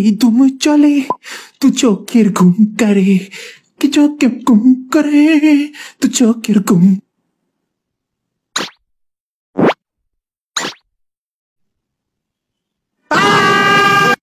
এই ধুমুর চলে তু চোখের ঘুম করে কি চোখের ঘুম করে তু চোখের ঘুম